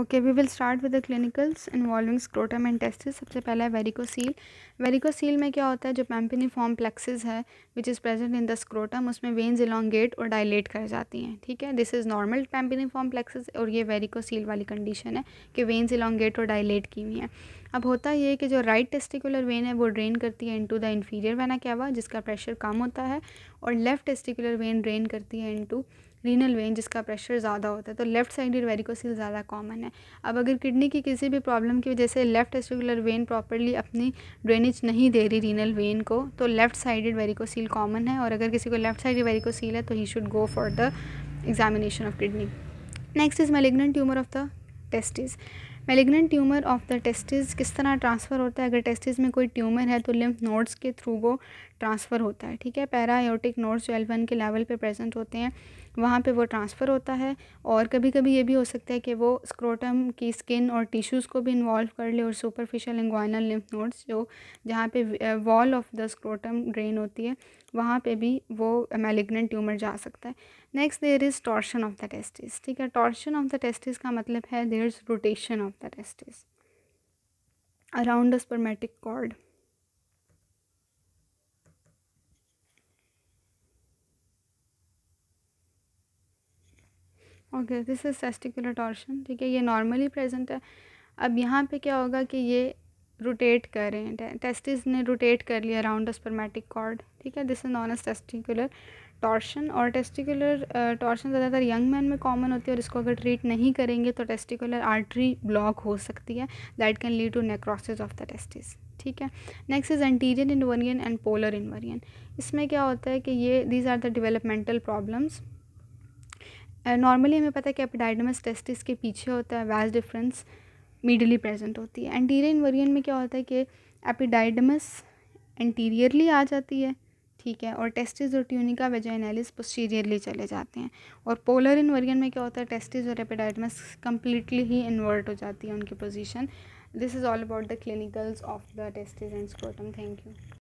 okay we will start with the clinicals involving scrotum and testis सबसे पहला है varicocele varicocele में क्या होता है जो पैम्पिनीफॉर्म प्लेक्सिस है which is present in the scrotum उसमें वेन्स इलॉन्गेट और डायलेट कर जाती हैं ठीक है this is normal pampiniform plexus और ये वेरिकोसील वाली कंडीशन है कि वेन्स इलॉन्गेट और डायलेट की हुई हैं अब होता यह है कि जो राइट टेस्टिकुलर वेन है वो ड्रेन करती है into the inferior vena cava जिसका प्रेशर कम होता है और लेफ़्ट टेस्टिकुलर वेन ड्रेन करती है इनटू रीनल वेन जिसका प्रेशर ज़्यादा होता है तो लेफ़्ट साइडेड वेरिकोसिल ज़्यादा कॉमन है अब अगर किडनी की किसी भी प्रॉब्लम की वजह से लेफ़्ट टेस्टिकुलर वेन प्रॉपरली अपनी ड्रेनेज नहीं दे रही रीनल वेन को तो लेफ़्ट साइडेड वेरिकोसिल कॉमन है और अगर किसी को लेफ़्ट साइड वेरिकोसिल है तो he should go for the examination of kidney next is malignant tumour of the testis malignant tumour of the testis किस तरह ट्रांसफ़र होता है अगर टेस्टिस में कोई ट्यूमर है तो लिम्फ नोड्स के थ्रू वो ट्रांसफ़र होता है ठीक है एयोटिक नोड्स जो एलवन के लेवल पे प्रेजेंट होते हैं वहाँ पे वो ट्रांसफ़र होता है और कभी कभी ये भी हो सकता है कि वो स्क्रोटम की स्किन और टिश्यूज़ को भी इन्वॉल्व कर ले और सुपरफिशियल इंग्वाइनल लिम्फ नोड्स जो जहाँ पे wall of the scrotum drain होती है वहाँ पे भी वो मेलिग्नेंट ट्यूमर जा सकता है next there is torsion of the testis ठीक है टॉर्शन ऑफ द टेस्टिस का मतलब है there is rotation of the testis around the spermatic cord okay this is testicular torsion ठीक है ये नॉर्मली प्रेजेंट है अब यहाँ पे क्या होगा कि ये रोटेट करें टेस्टिस ने रोटेट कर लिया अराउंड स्पर्मेटिक कॉर्ड ठीक है this is known as testicular torsion और टेस्टिकुलर टॉर्शन ज़्यादातर यंग मैन में कॉमन होती है और इसको अगर ट्रीट नहीं करेंगे तो टेस्टिकुलर आर्टरी ब्लॉक हो सकती है that can lead to necrosis of the testis ठीक है next is anterior inversion and polar inversion इसमें क्या होता है कि ये these are the developmental problems normally हमें पता है कि एपिडाइडमस टेस्टिस के पीछे होता है वैस डिफरेंस मीडली प्रेजेंट होती है एंटीरियर इन्वरियन में क्या होता है कि एपिडाइडमस एंटीरियरली आ जाती है ठीक है और टेस्टिस और ट्यूनिका वेजाइनलिस पोस्टीरियरली चले जाते हैं और पोलर इन्वर्गन में क्या होता है टेस्टिस और एपिडाइडमस कम्प्लीटली ही इन्वर्ट हो जाती है उनकी position this is all about the clinicals of the testis and scrotum thank you